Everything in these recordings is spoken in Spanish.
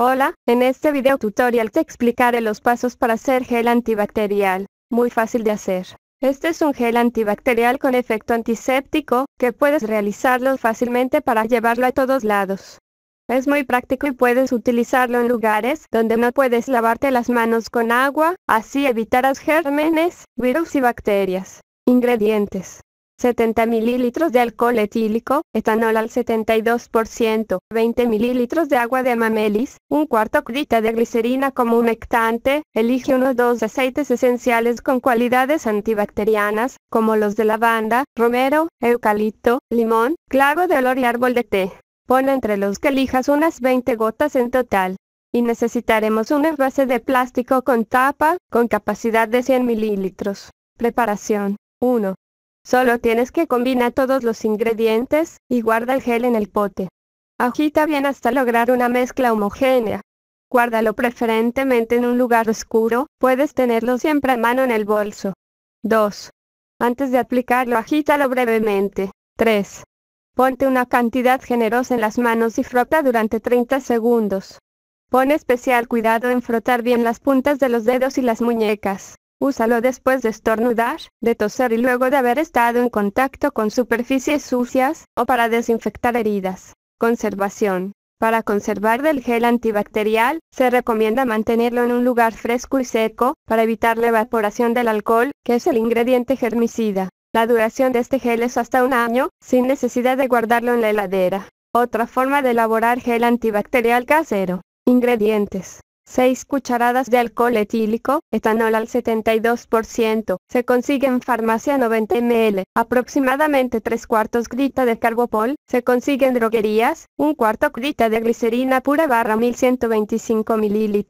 Hola, en este video tutorial te explicaré los pasos para hacer gel antibacterial, muy fácil de hacer. Este es un gel antibacterial con efecto antiséptico, que puedes realizarlo fácilmente para llevarlo a todos lados. Es muy práctico y puedes utilizarlo en lugares donde no puedes lavarte las manos con agua, así evitarás gérmenes, virus y bacterias. Ingredientes. 70 mililitros de alcohol etílico, etanol al 72%, 20 mililitros de agua de mamelis, un cuarto crita de glicerina como unectante. humectante, elige unos dos aceites esenciales con cualidades antibacterianas, como los de lavanda, romero, eucalipto, limón, clavo de olor y árbol de té. Pon entre los que elijas unas 20 gotas en total. Y necesitaremos un envase de plástico con tapa, con capacidad de 100 mililitros. Preparación. 1. Solo tienes que combinar todos los ingredientes y guarda el gel en el pote. Agita bien hasta lograr una mezcla homogénea. Guárdalo preferentemente en un lugar oscuro, puedes tenerlo siempre a mano en el bolso. 2. Antes de aplicarlo agítalo brevemente. 3. Ponte una cantidad generosa en las manos y frota durante 30 segundos. Pon especial cuidado en frotar bien las puntas de los dedos y las muñecas. Úsalo después de estornudar, de toser y luego de haber estado en contacto con superficies sucias, o para desinfectar heridas. Conservación. Para conservar del gel antibacterial, se recomienda mantenerlo en un lugar fresco y seco, para evitar la evaporación del alcohol, que es el ingrediente germicida. La duración de este gel es hasta un año, sin necesidad de guardarlo en la heladera. Otra forma de elaborar gel antibacterial casero. Ingredientes. 6 cucharadas de alcohol etílico, etanol al 72%, se consigue en farmacia 90 ml, aproximadamente 3 cuartos grita de carbopol, se consigue en droguerías, 1 cuarto grita de glicerina pura barra 1125 ml,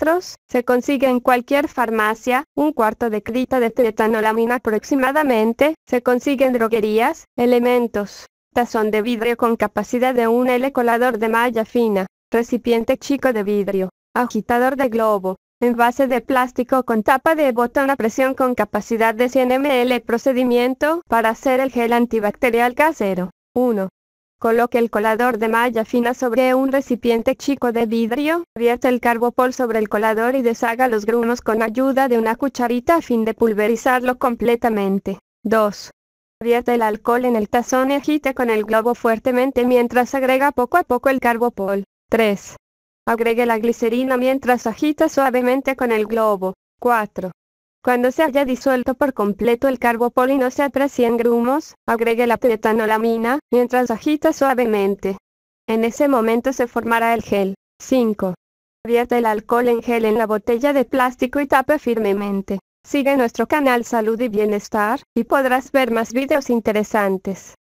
se consigue en cualquier farmacia, 1 cuarto de grita de tetanolamina aproximadamente, se consigue en droguerías, elementos. Tazón de vidrio con capacidad de un L colador de malla fina, recipiente chico de vidrio agitador de globo, envase de plástico con tapa de botón a presión con capacidad de 100 ml. Procedimiento para hacer el gel antibacterial casero. 1. Coloque el colador de malla fina sobre un recipiente chico de vidrio, vierte el carbopol sobre el colador y deshaga los grumos con ayuda de una cucharita a fin de pulverizarlo completamente. 2. Vierte el alcohol en el tazón y agite con el globo fuertemente mientras agrega poco a poco el carbopol. 3. Agregue la glicerina mientras agita suavemente con el globo. 4. Cuando se haya disuelto por completo el carbopol y no se aprecien grumos, agregue la tetanolamina, mientras agita suavemente. En ese momento se formará el gel. 5. Abierta el alcohol en gel en la botella de plástico y tape firmemente. Sigue nuestro canal Salud y Bienestar, y podrás ver más videos interesantes.